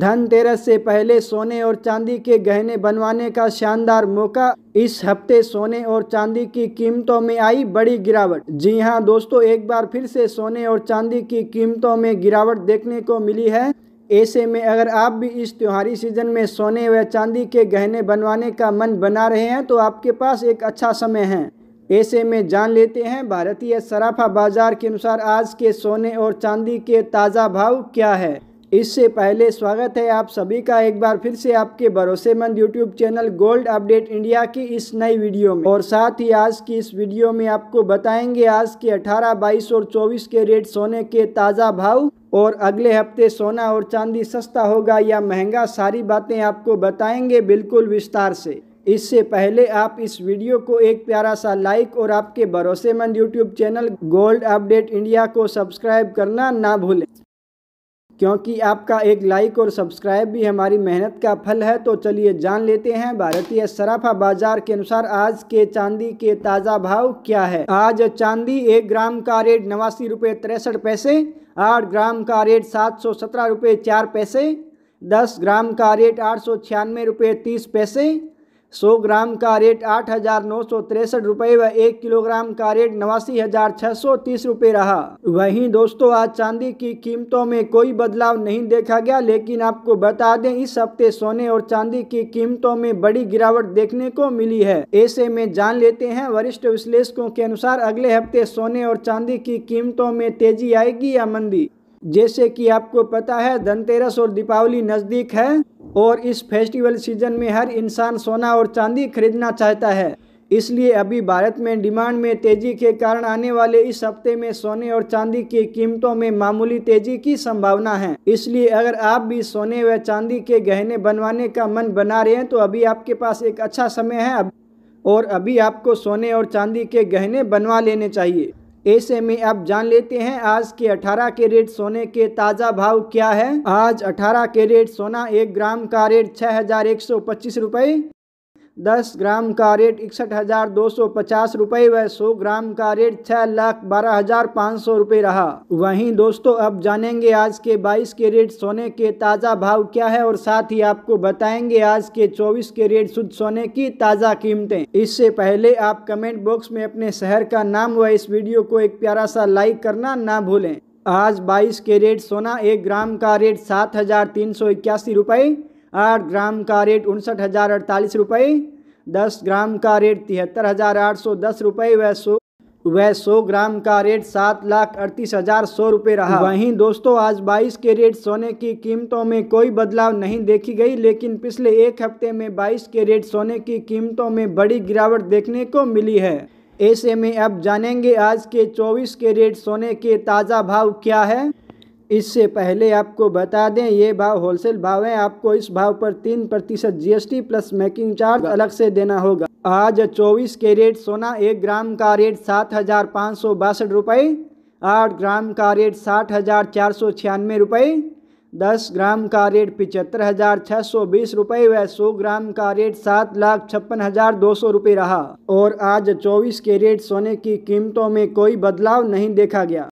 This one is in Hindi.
धनतेरस से पहले सोने और चांदी के गहने बनवाने का शानदार मौका इस हफ्ते सोने और चांदी की कीमतों में आई बड़ी गिरावट जी हाँ दोस्तों एक बार फिर से सोने और चांदी की कीमतों में गिरावट देखने को मिली है ऐसे में अगर आप भी इस त्योहारी सीजन में सोने व चांदी के गहने बनवाने का मन बना रहे हैं तो आपके पास एक अच्छा समय है ऐसे में जान लेते हैं भारतीय सराफा बाजार के अनुसार आज के सोने और चांदी के ताज़ा भाव क्या है इससे पहले स्वागत है आप सभी का एक बार फिर से आपके भरोसेमंद YouTube channel gold update India की इस नई वीडियो में और साथ ही आज की इस वीडियो में आपको बताएंगे आज के 18, 22 और 24 के रेट सोने के ताज़ा भाव और अगले हफ्ते सोना और चांदी सस्ता होगा या महंगा सारी बातें आपको बताएंगे बिल्कुल विस्तार से इससे पहले आप इस वीडियो को एक प्यारा सा लाइक और आपके भरोसेमंद YouTube channel gold update India को सब्सक्राइब करना ना भूलें क्योंकि आपका एक लाइक और सब्सक्राइब भी हमारी मेहनत का फल है तो चलिए जान लेते हैं भारतीय सराफा बाजार के अनुसार आज के चांदी के ताज़ा भाव क्या है आज चांदी एक ग्राम का रेट नवासी रुपये तिरसठ पैसे आठ ग्राम का रेट सात सौ सत्रह रुपये चार पैसे दस ग्राम का रेट आठ सौ छियानवे रुपये तीस पैसे सौ ग्राम का रेट आठ हज़ार नौ सौ तिरसठ रुपये व एक किलोग्राम का रेट नवासी हज़ार छः सौ तीस रुपये रहा वहीं दोस्तों आज चांदी की कीमतों में कोई बदलाव नहीं देखा गया लेकिन आपको बता दें इस हफ्ते सोने और चांदी की कीमतों में बड़ी गिरावट देखने को मिली है ऐसे में जान लेते हैं वरिष्ठ विश्लेषकों के अनुसार अगले हफ्ते सोने और चांदी की कीमतों में तेजी आएगी या मंदी जैसे कि आपको पता है धनतेरस और दीपावली नज़दीक है और इस फेस्टिवल सीजन में हर इंसान सोना और चांदी खरीदना चाहता है इसलिए अभी भारत में डिमांड में तेज़ी के कारण आने वाले इस हफ्ते में सोने और चांदी की कीमतों में मामूली तेज़ी की संभावना है इसलिए अगर आप भी सोने व चांदी के गहने बनवाने का मन बना रहे हैं तो अभी आपके पास एक अच्छा समय है और अभी आपको सोने और चांदी के गहने बनवा लेने चाहिए ऐसे में अब जान लेते हैं आज के 18 कैरेट सोने के ताज़ा भाव क्या है आज 18 कैरेट सोना एक ग्राम का रेट छः हजार एक सौ पच्चीस रुपये दस ग्राम का रेट इकसठ हज़ार दो सौ पचास रुपये व सौ ग्राम का रेट छः लाख बारह हज़ार पाँच सौ रुपये रहा वहीं दोस्तों अब जानेंगे आज के बाईस के रेट सोने के ताज़ा भाव क्या है और साथ ही आपको बताएंगे आज के चौबीस के रेट शुद्ध सोने की ताज़ा कीमतें इससे पहले आप कमेंट बॉक्स में अपने शहर का नाम व इस वीडियो को एक प्यारा सा लाइक करना ना भूलें आज बाईस के रेट सोना एक ग्राम का रेट सात हज़ार तीन सौ इक्यासी रुपए आठ ग्राम का रेट उनसठ हज़ार अड़तालीस रुपये दस ग्राम का रेट तिहत्तर हज़ार आठ सौ दस रुपये व सौ वह सौ ग्राम का रेट सात लाख अड़तीस हज़ार सौ रुपये रहा वहीं दोस्तों आज बाईस के रेट सोने की कीमतों में कोई बदलाव नहीं देखी गई लेकिन पिछले एक हफ्ते में बाईस के रेट सोने की कीमतों में बड़ी गिरावट देखने को मिली है ऐसे में अब जानेंगे आज के चौबीस के रेट सोने के ताज़ा भाव क्या है इससे पहले आपको बता दें ये भाव होलसेल भाव है आपको इस भाव पर तीन प्रतिशत जी प्लस मेकिंग चार्ज अलग से देना होगा आज 24 के रेट सोना एक ग्राम का रेट सात हजार पाँच सौ बासठ रुपये आठ ग्राम का रेट साठ हजार चार सौ छियानवे रुपये दस ग्राम का रेट पिचहत्तर हज़ार छः सौ बीस रुपये व सौ ग्राम का रेट सात लाख छप्पन हज़ार दो सौ रुपये रहा और आज चौबीस के रेट सोने की कीमतों में कोई बदलाव नहीं देखा गया